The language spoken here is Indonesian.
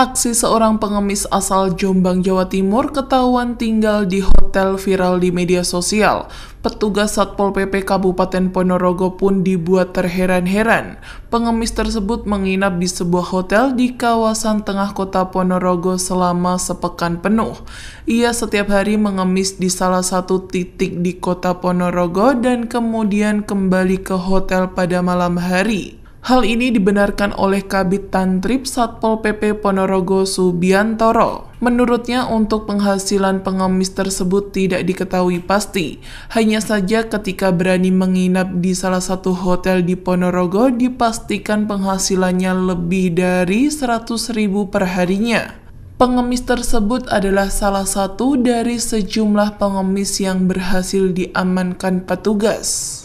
Aksi seorang pengemis asal Jombang, Jawa Timur ketahuan tinggal di hotel viral di media sosial. Petugas Satpol PP Kabupaten Ponorogo pun dibuat terheran-heran. Pengemis tersebut menginap di sebuah hotel di kawasan tengah kota Ponorogo selama sepekan penuh. Ia setiap hari mengemis di salah satu titik di kota Ponorogo dan kemudian kembali ke hotel pada malam hari. Hal ini dibenarkan oleh Kabit Tantrip Satpol PP Ponorogo Subiantoro. Menurutnya untuk penghasilan pengemis tersebut tidak diketahui pasti, hanya saja ketika berani menginap di salah satu hotel di Ponorogo dipastikan penghasilannya lebih dari 100 ribu perharinya. Pengemis tersebut adalah salah satu dari sejumlah pengemis yang berhasil diamankan petugas.